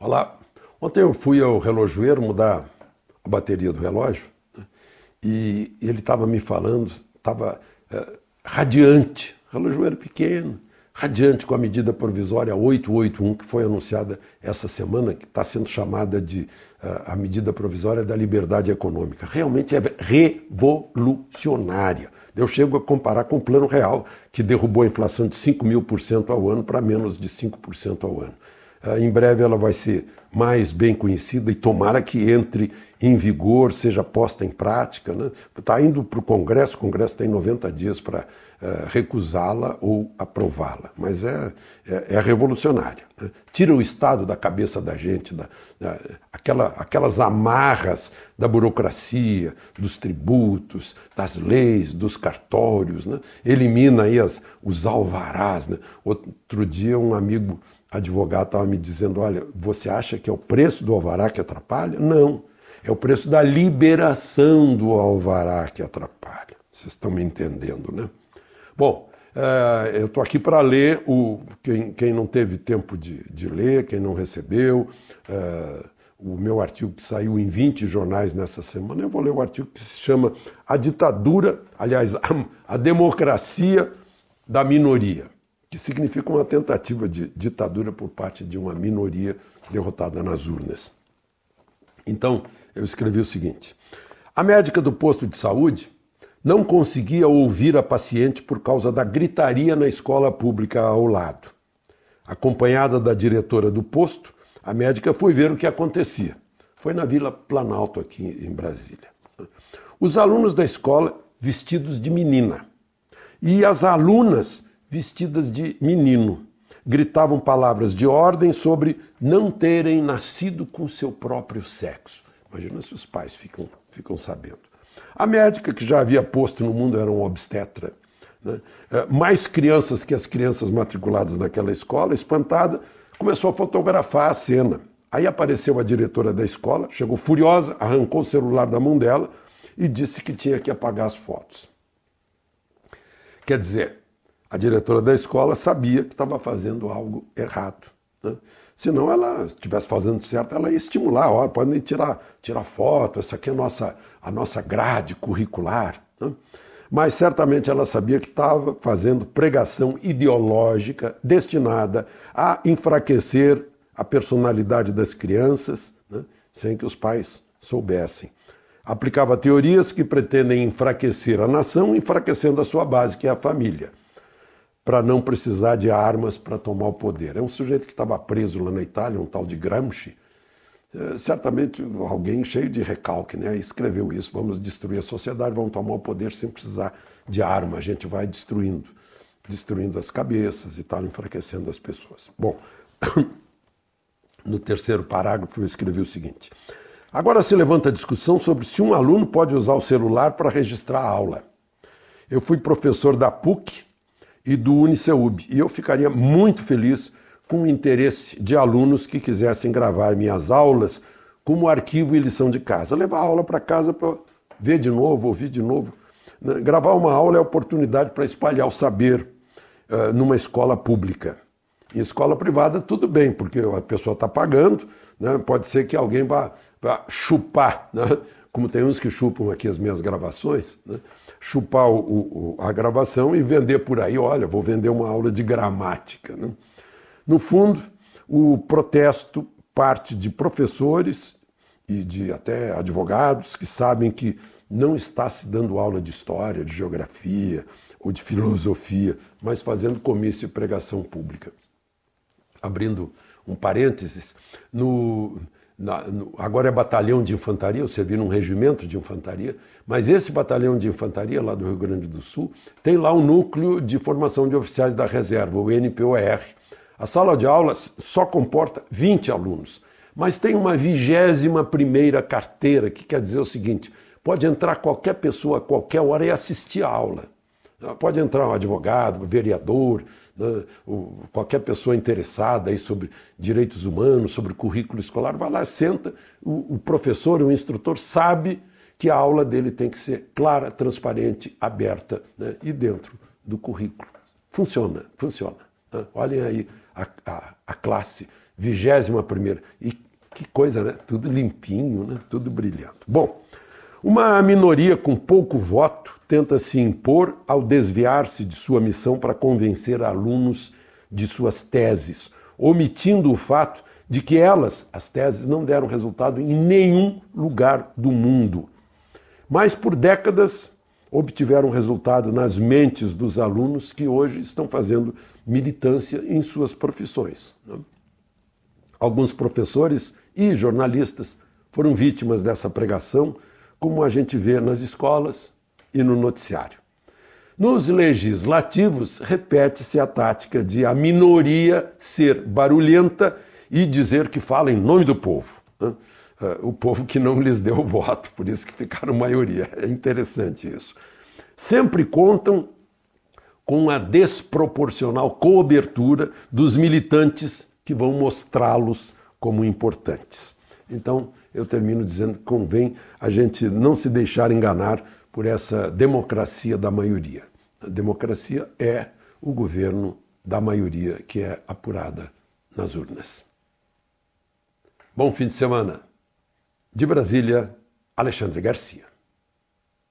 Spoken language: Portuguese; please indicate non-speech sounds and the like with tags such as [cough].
Olá, ontem eu fui ao relojoeiro mudar a bateria do relógio né? e ele estava me falando, estava é, eh, radiante, relojoeiro pequeno, radiante com a medida provisória 881 que foi anunciada essa semana, que está sendo chamada de a, eh, a medida provisória da liberdade econômica. Realmente é revolucionária. Eu chego a comparar com o Plano Real, que derrubou a inflação de 5 mil por cento ao ano para menos de 5% ao ano. Ah, em breve ela vai ser mais bem conhecida e tomara que entre em vigor, seja posta em prática. Está né? Tá indo para o Congresso, o Congresso tem 90 dias para uh, ah, recusá-la ou aprová-la, mas é, é, é revolucionária. Né? Tira o Estado da cabeça da gente, da, da, aquela, aquelas amarras da burocracia, dos tributos, das leis, dos cartórios, né? elimina aí as, os alvarás. Né? Outro dia um amigo advogado estava me dizendo: olha, você acha que é o preço do alvará que atrapalha? Não. É o preço da liberação do alvará que atrapalha. Vocês estão me entendendo, né? Bom, eh, eu estou aqui para ler o, quem, quem, não teve tempo de, de ler, quem não recebeu. Eh, o meu artigo que saiu em 20 jornais nessa semana, eu vou ler o artigo que se chama A Ditadura, aliás, a Democracia da Minoria que significa uma tentativa de ditadura por parte de uma minoria derrotada nas urnas. Então, eu escrevi o seguinte: a médica do posto de saúde não conseguia ouvir a paciente por causa da gritaria na escola pública ao lado. Acompanhada da diretora do posto, a médica foi ver o que acontecia. Foi na Vila Planalto, aqui em Brasília. Os alunos da escola vestidos de menina e as alunas vestidas de menino. Gritavam palavras de ordem sobre não terem nascido com seu próprio sexo. Imagina se os pais ficam, ficam sabendo. A médica que já havia posto no mundo era um obstetra. Né? Eh, mais crianças que as crianças matriculadas naquela escola, espantada, começou a fotografar a cena. Aí apareceu a diretora da escola, chegou furiosa, arrancou o celular da mão dela e disse que tinha que apagar as fotos. Quer dizer, a diretora da escola sabia que estava fazendo algo errado. Né? não ela estivesse fazendo certo, ela ia estimular, pode nem tirar, tirar foto, essa aqui é a nossa, a nossa grade curricular. Né? Mas certamente ela sabia que estava fazendo pregação ideológica destinada a enfraquecer a personalidade das crianças, né? sem que os pais soubessem. Aplicava teorias que pretendem enfraquecer a nação, enfraquecendo a sua base, que é a família para não precisar de armas para tomar o poder. É um sujeito que estava preso lá na Itália, um tal de Gramsci. É, certamente alguém cheio de recalque, né? Escreveu isso: vamos destruir a sociedade, vamos tomar o poder sem precisar de arma, a gente vai destruindo, destruindo as cabeças e tal, enfraquecendo as pessoas. Bom, [coughs] no terceiro parágrafo eu escrevi o seguinte: agora se levanta a discussão sobre se um aluno pode usar o celular para registrar a aula. Eu fui professor da PUC e do Uniceub. E eu ficaria muito feliz com o interesse de alunos que quisessem gravar minhas aulas como arquivo e lição de casa. Levar a aula para casa para ver de novo, ouvir de novo. Gravar uma aula é oportunidade para espalhar o saber uh, numa escola pública. Em escola privada, tudo bem, porque a pessoa está pagando, né? pode ser que alguém vá, vá chupar né? como tem uns que chupam aqui as minhas gravações, né? chupar o, o, a gravação e vender por aí, olha, vou vender uma aula de gramática. Né? No fundo, o protesto parte de professores e de até advogados que sabem que não está se dando aula de história, de geografia ou de filosofia, mas fazendo comício e pregação pública. Abrindo um parênteses, no, na, no, agora é batalhão de infantaria, eu servi num regimento de infantaria, mas esse batalhão de infantaria lá do Rio Grande do Sul tem lá um núcleo de formação de oficiais da reserva, o NPOR. A sala de aulas só comporta 20 alunos, mas tem uma vigésima primeira carteira, que quer dizer o seguinte, pode entrar qualquer pessoa a qualquer hora e assistir a aula. Pode entrar um advogado, um vereador, né, qualquer pessoa interessada aí sobre direitos humanos, sobre currículo escolar, vai lá, senta, o, professor, o instrutor sabe que a aula dele tem que ser clara, transparente, aberta né? e dentro do currículo. Funciona, funciona. Né? Olhem aí a, a, a classe, vigésima primeira. E que coisa, né? Tudo limpinho, né? tudo brilhando. Bom, uma minoria com pouco voto tenta se impor ao desviar-se de sua missão para convencer alunos de suas teses, omitindo o fato de que elas, as teses, não deram resultado em nenhum lugar do mundo. Mas por décadas obtiveram resultado nas mentes dos alunos que hoje estão fazendo militância em suas profissões. Né? Alguns professores e jornalistas foram vítimas dessa pregação como a gente vê nas escolas e no noticiário. Nos legislativos, repete-se a tática de a minoria ser barulhenta e dizer que fala em nome do povo. Né? Ah, o povo que não lhes deu o [laughs] voto, por isso que ficaram maioria. É interessante isso. Sempre contam com a desproporcional cobertura dos militantes que vão mostrá-los como importantes. Então, eu termino dizendo que convém a gente não se deixar enganar por essa democracia da maioria. A democracia é o governo da maioria que é apurada nas urnas. Bom fim de semana. De Brasília, Alexandre Garcia.